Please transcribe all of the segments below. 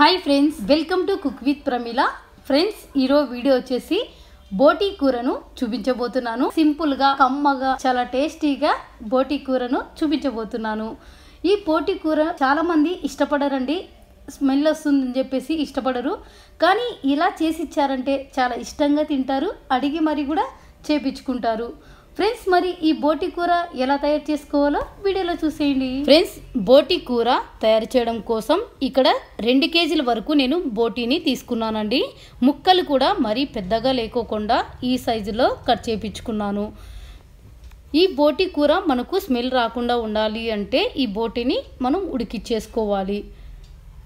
hi friends welcome to cook with Pramila friends ఈరోజు video వచ్చేసి బోటీ కూరను చూపించబోతున్నాను సింపుల్గా కమ్మగా చాలా టేస్టీగా బోటీ కూరను చూపించబోతున్నాను ఈ పోటీ కూర చాలామంది ఇష్టపడరండి స్మెల్ వస్తుందని చెప్పేసి ఇష్టపడరు కానీ ఇలా చేసి ఇచ్చారంటే చాలా ఇష్టంగా తింటారు అడిగి మరి కూడా చేపించుకుంటారు ఫ్రెండ్స్ మరి ఈ బోటి కూర ఎలా తయారు చేసుకోవాలో వీడియోలో చూసేయండి ఫ్రెండ్స్ బోటి కూర తయారు చేయడం కోసం ఇక్కడ రెండు కేజీల వరకు నేను బోటీని తీసుకున్నానండి ముక్కలు కూడా మరీ పెద్దగా లేకోకుండా ఈ సైజులో కట్ చేయించుకున్నాను ఈ బోటి కూర మనకు స్మెల్ రాకుండా ఉండాలి అంటే ఈ బోటిని మనం ఉడికిచ్చేసుకోవాలి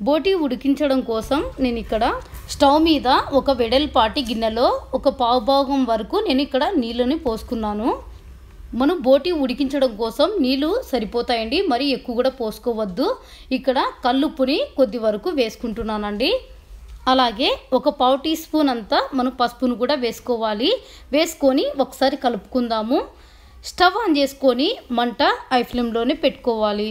బోటి ఉడికించడం కోసం నేను ఇక్కడ స్టవ్ మీద ఒక వెడల్పాటి గిన్నెలో ఒక పావు భాగం వరకు నేను ఇక్కడ నీళ్ళని పోసుకున్నాను మనం బోటి ఉడికించడం కోసం నీళ్ళు సరిపోతాయండి మరి ఎక్కువ కూడా పోసుకోవద్దు ఇక్కడ కల్లుప్పుని కొద్ది వరకు వేసుకుంటున్నానండి అలాగే ఒక పావు టీ స్పూన్ అంతా మనం పసుపును కూడా వేసుకోవాలి వేసుకొని ఒకసారి కలుపుకుందాము స్టవ్ ఆన్ చేసుకొని మంట ఐ ఫ్లేమ్లోనే పెట్టుకోవాలి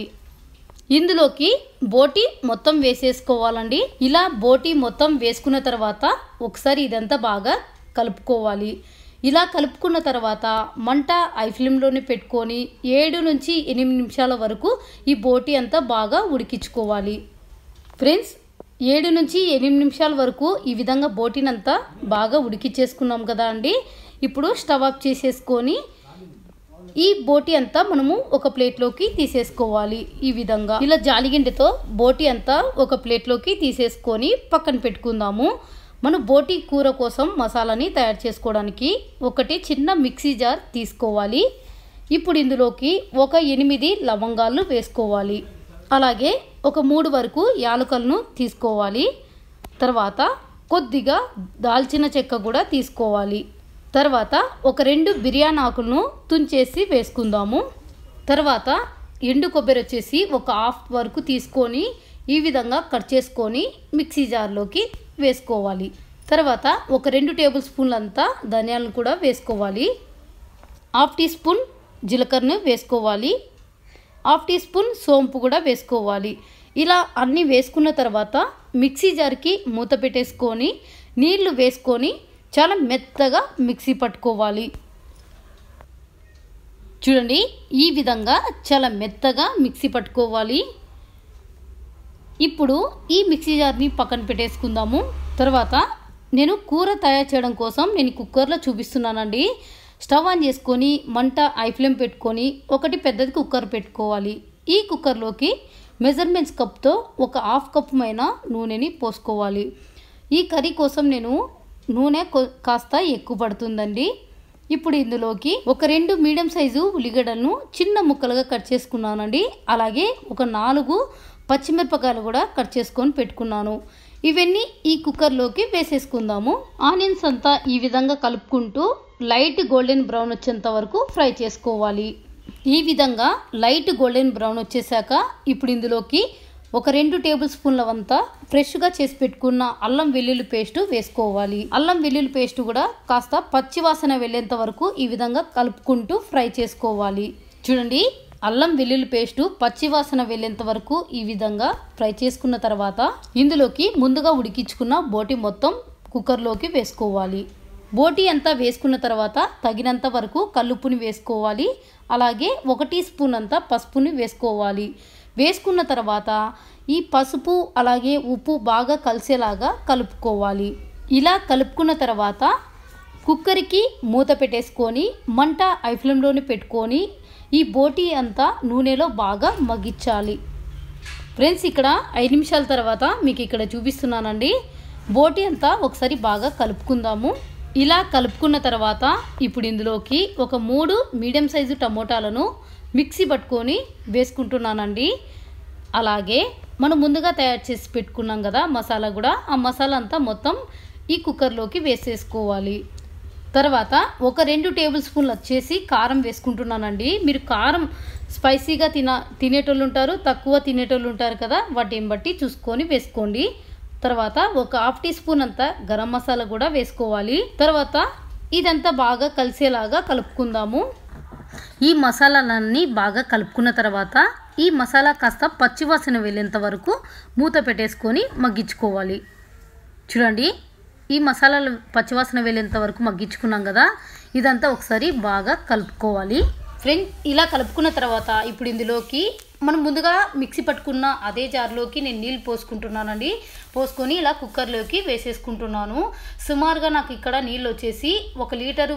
ఇందులోకి బోటి మొత్తం వేసేసుకోవాలండి ఇలా బోటి మొత్తం వేసుకున్న తర్వాత ఒకసారి ఇదంతా బాగా కలుపుకోవాలి ఇలా కలుపుకున్న తర్వాత మంట ఐ ఫ్లేమ్లోనే పెట్టుకొని ఏడు నుంచి ఎనిమిది నిమిషాల వరకు ఈ బోటి అంతా బాగా ఉడికించుకోవాలి ఫ్రెండ్స్ ఏడు నుంచి ఎనిమిది నిమిషాల వరకు ఈ విధంగా బోటినంతా బాగా ఉడికిచ్చేసుకున్నాం కదా అండి ఇప్పుడు స్టవ్ ఆఫ్ చేసేసుకొని ఈ బోటి అంతా మనము ఒక ప్లేట్లోకి తీసేసుకోవాలి ఈ విధంగా ఇలా జాలిగిండితో బోటి అంతా ఒక ప్లేట్లోకి తీసేసుకొని పక్కన పెట్టుకుందాము మనం బోటి కూర కోసం మసాలాని తయారు చేసుకోవడానికి ఒకటి చిన్న మిక్సీ జార్ తీసుకోవాలి ఇప్పుడు ఇందులోకి ఒక ఎనిమిది లవంగాలు వేసుకోవాలి అలాగే ఒక మూడు వరకు యాలకలను తీసుకోవాలి తర్వాత కొద్దిగా దాల్చిన చెక్క కూడా తీసుకోవాలి తర్వాత ఒక రెండు బిర్యానీ ఆకులను తుంచేసి వేసుకుందాము తర్వాత ఎండు కొబ్బరి వచ్చేసి ఒక హాఫ్ వరకు తీసుకొని ఈ విధంగా కట్ చేసుకొని మిక్సీ జార్లోకి వేసుకోవాలి తర్వాత ఒక రెండు టేబుల్ స్పూన్లంతా ధనియాలను కూడా వేసుకోవాలి హాఫ్ టీ స్పూన్ జీలకర్రను వేసుకోవాలి హాఫ్ టీ స్పూన్ సోంపు కూడా వేసుకోవాలి ఇలా అన్నీ వేసుకున్న తర్వాత మిక్సీ జార్కి మూత పెట్టేసుకొని నీళ్లు వేసుకొని చాలా మెత్తగా మిక్సీ పట్టుకోవాలి చూడండి ఈ విధంగా చాలా మెత్తగా మిక్సీ పట్టుకోవాలి ఇప్పుడు ఈ మిక్సీ జార్ని పక్కన పెట్టేసుకుందాము తర్వాత నేను కూర తయారు చేయడం కోసం నేను కుక్కర్లో చూపిస్తున్నానండి స్టవ్ ఆన్ చేసుకొని మంట ఐ ఫ్లేమ్ పెట్టుకొని ఒకటి పెద్దది కుక్కర్ పెట్టుకోవాలి ఈ కుక్కర్లోకి మెజర్మెంట్స్ కప్తో ఒక హాఫ్ కప్ నూనెని పోసుకోవాలి ఈ కర్రీ కోసం నేను నూనె కాస్త ఎక్కువ పడుతుందండి ఇప్పుడు ఇందులోకి ఒక రెండు మీడియం సైజు ఉల్లిగడ్డలను చిన్న ముక్కలుగా కట్ చేసుకున్నానండి అలాగే ఒక నాలుగు పచ్చిమిరపకాయలు కూడా కట్ చేసుకొని పెట్టుకున్నాను ఇవన్నీ ఈ కుక్కర్లోకి వేసేసుకుందాము ఆనియన్స్ అంతా ఈ విధంగా కలుపుకుంటూ లైట్ గోల్డెన్ బ్రౌన్ వచ్చేంత వరకు ఫ్రై చేసుకోవాలి ఈ విధంగా లైట్ గోల్డెన్ బ్రౌన్ వచ్చేసాక ఇప్పుడు ఇందులోకి ఒక రెండు టేబుల్ స్పూన్ల వంత ఫ్రెష్గా చేసి పెట్టుకున్న అల్లం వెల్లుల్లి పేస్ట్ వేసుకోవాలి అల్లం వెల్లుల్లి పేస్ట్ కూడా కాస్త పచ్చివాసన వెళ్ళేంత వరకు ఈ విధంగా కలుపుకుంటూ ఫ్రై చేసుకోవాలి చూడండి అల్లం వెల్లుల్లి పేస్టు పచ్చివాసన వెళ్ళేంత వరకు ఈ విధంగా ఫ్రై చేసుకున్న తర్వాత ఇందులోకి ముందుగా ఉడికించుకున్న బోటి మొత్తం కుక్కర్లోకి వేసుకోవాలి బోటి అంతా వేసుకున్న తర్వాత తగినంత వరకు కల్లుప్పుని వేసుకోవాలి అలాగే ఒక టీ స్పూన్ అంతా పసుపుని వేసుకోవాలి వేసుకున్న తర్వాత ఈ పసుపు అలాగే ఉప్పు బాగా కలిసేలాగా కలుపుకోవాలి ఇలా కలుపుకున్న తర్వాత కుక్కర్కి మూత పెట్టేసుకొని మంట ఐఫ్లంలోనే పెట్టుకొని ఈ బోటీ అంతా నూనెలో బాగా మగ్గించాలి ఫ్రెండ్స్ ఇక్కడ ఐదు నిమిషాల తర్వాత మీకు ఇక్కడ చూపిస్తున్నానండి బోటీ అంతా ఒకసారి బాగా కలుపుకుందాము ఇలా కలుపుకున్న తర్వాత ఇప్పుడు ఇందులోకి ఒక మూడు మీడియం సైజు టమోటాలను మిక్సీ పట్టుకొని వేసుకుంటున్నానండి అలాగే మనం ముందుగా తయారు చేసి పెట్టుకున్నాం కదా మసాలా కూడా ఆ మసాలా అంతా మొత్తం ఈ కుక్కర్లోకి వేసేసుకోవాలి తర్వాత ఒక రెండు టేబుల్ స్పూన్లు వచ్చేసి కారం వేసుకుంటున్నానండి మీరు కారం స్పైసీగా తిన తినేటోళ్ళు ఉంటారు తక్కువ తినేటోళ్ళు ఉంటారు కదా వాటిని బట్టి చూసుకొని వేసుకోండి తర్వాత ఒక హాఫ్ టీ స్పూన్ అంతా గరం మసాలా కూడా వేసుకోవాలి తర్వాత ఇదంతా బాగా కలిసేలాగా కలుపుకుందాము ఈ మసాలాలన్నీ బాగా కలుపుకున్న తర్వాత ఈ మసాలా కాస్త పచ్చివాసన వెళ్ళేంత వరకు మూత పెట్టేసుకొని మగ్గించుకోవాలి చూడండి ఈ మసాలాలు పచ్చివాసన వెళ్ళేంత వరకు మగ్గించుకున్నాం కదా ఇదంతా ఒకసారి బాగా కలుపుకోవాలి ఫ్రెండ్ ఇలా కలుపుకున్న తర్వాత ఇప్పుడు ఇందులోకి మనం ముందుగా మిక్సీ పట్టుకున్న అదే జార్లోకి నేను నీళ్ళు పోసుకుంటున్నానండి పోసుకొని ఇలా కుక్కర్లోకి వేసేసుకుంటున్నాను సుమారుగా నాకు ఇక్కడ నీళ్ళు వచ్చేసి ఒక లీటర్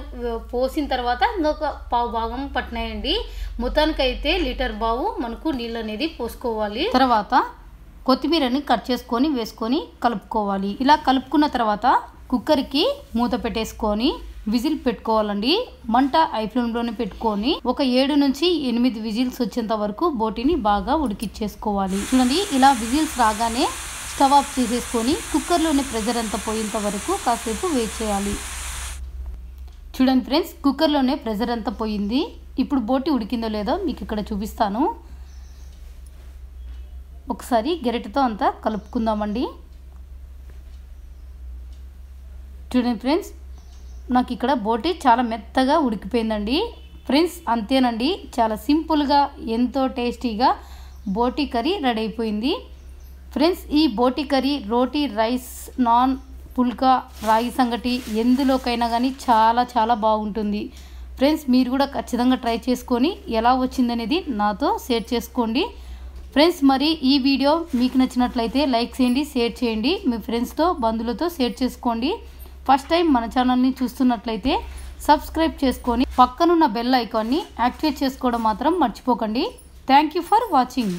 పోసిన తర్వాత ఇంకొక పావు భాగం పట్టినాయండి మొత్తానికైతే లీటర్ బావు మనకు నీళ్ళు అనేది పోసుకోవాలి తర్వాత కొత్తిమీరని కట్ చేసుకొని వేసుకొని కలుపుకోవాలి ఇలా కలుపుకున్న తర్వాత కుక్కర్కి మూత పెట్టేసుకొని విజిల్ పెట్టుకోవాలండి మంట ఐ ఫ్లేమ్లోనే పెట్టుకొని ఒక ఏడు నుంచి ఎనిమిది విజిల్స్ వచ్చేంత వరకు బోటిని బాగా ఉడికిచ్చేసుకోవాలి చూడండి ఇలా విజిల్స్ రాగానే స్టవ్ ఆఫ్ చేసేసుకొని కుక్కర్లోని ప్రెజర్ అంతా పోయేంత వరకు కాసేపు వెయిట్ చేయాలి చూడండి ఫ్రెండ్స్ కుక్కర్లోనే ప్రెజర్ అంతా పోయింది ఇప్పుడు బోటి ఉడికిందో లేదో మీకు ఇక్కడ చూపిస్తాను ఒకసారి గెరిటతో అంతా కలుపుకుందామండి చూడండి ఫ్రెండ్స్ నాకు ఇక్కడ బోటి చాలా మెత్తగా ఉడికిపోయిందండి ఫ్రెండ్స్ అంతేనండి చాలా సింపుల్గా ఎంతో టేస్టీగా బోటి కర్రీ రెడీ అయిపోయింది ఫ్రెండ్స్ ఈ బోటి కర్రీ రోటీ రైస్ నాన్ పుల్కా రాగి సంగటి ఎందులోకైనా కానీ చాలా చాలా బాగుంటుంది ఫ్రెండ్స్ మీరు కూడా ఖచ్చితంగా ట్రై చేసుకొని ఎలా వచ్చిందనేది నాతో షేర్ చేసుకోండి ఫ్రెండ్స్ మరి ఈ వీడియో మీకు నచ్చినట్లయితే లైక్ చేయండి షేర్ చేయండి మీ ఫ్రెండ్స్తో బంధువులతో షేర్ చేసుకోండి ఫస్ట్ టైం మన ఛానల్ని చూస్తున్నట్లయితే సబ్స్క్రైబ్ చేసుకొని పక్కనున్న బెల్ ఐకాన్ని యాక్టివేట్ చేసుకోవడం మాత్రం మర్చిపోకండి థ్యాంక్ ఫర్ వాచింగ్